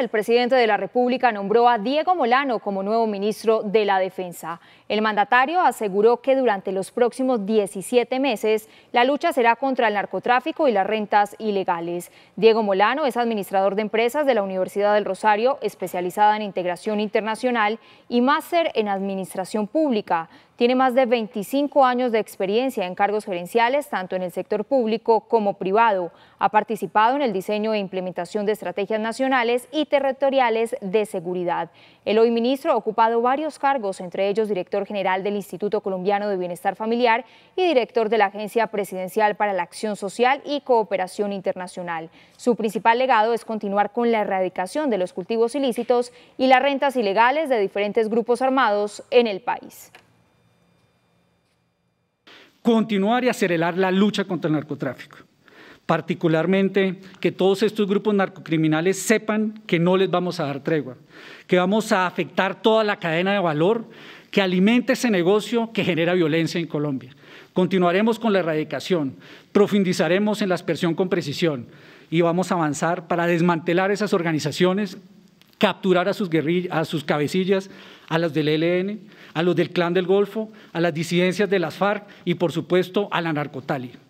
el presidente de la República nombró a Diego Molano como nuevo ministro de la Defensa. El mandatario aseguró que durante los próximos 17 meses la lucha será contra el narcotráfico y las rentas ilegales. Diego Molano es administrador de empresas de la Universidad del Rosario, especializada en integración internacional y máster en administración pública. Tiene más de 25 años de experiencia en cargos gerenciales, tanto en el sector público como privado. Ha participado en el diseño e implementación de estrategias nacionales y territoriales de seguridad. El hoy ministro ha ocupado varios cargos, entre ellos director general del Instituto Colombiano de Bienestar Familiar y director de la Agencia Presidencial para la Acción Social y Cooperación Internacional. Su principal legado es continuar con la erradicación de los cultivos ilícitos y las rentas ilegales de diferentes grupos armados en el país continuar y acelerar la lucha contra el narcotráfico. Particularmente que todos estos grupos narcocriminales sepan que no les vamos a dar tregua, que vamos a afectar toda la cadena de valor que alimenta ese negocio que genera violencia en Colombia. Continuaremos con la erradicación, profundizaremos en la aspersión con precisión y vamos a avanzar para desmantelar esas organizaciones capturar a sus, a sus cabecillas, a las del ELN, a los del Clan del Golfo, a las disidencias de las FARC y, por supuesto, a la narcotalia.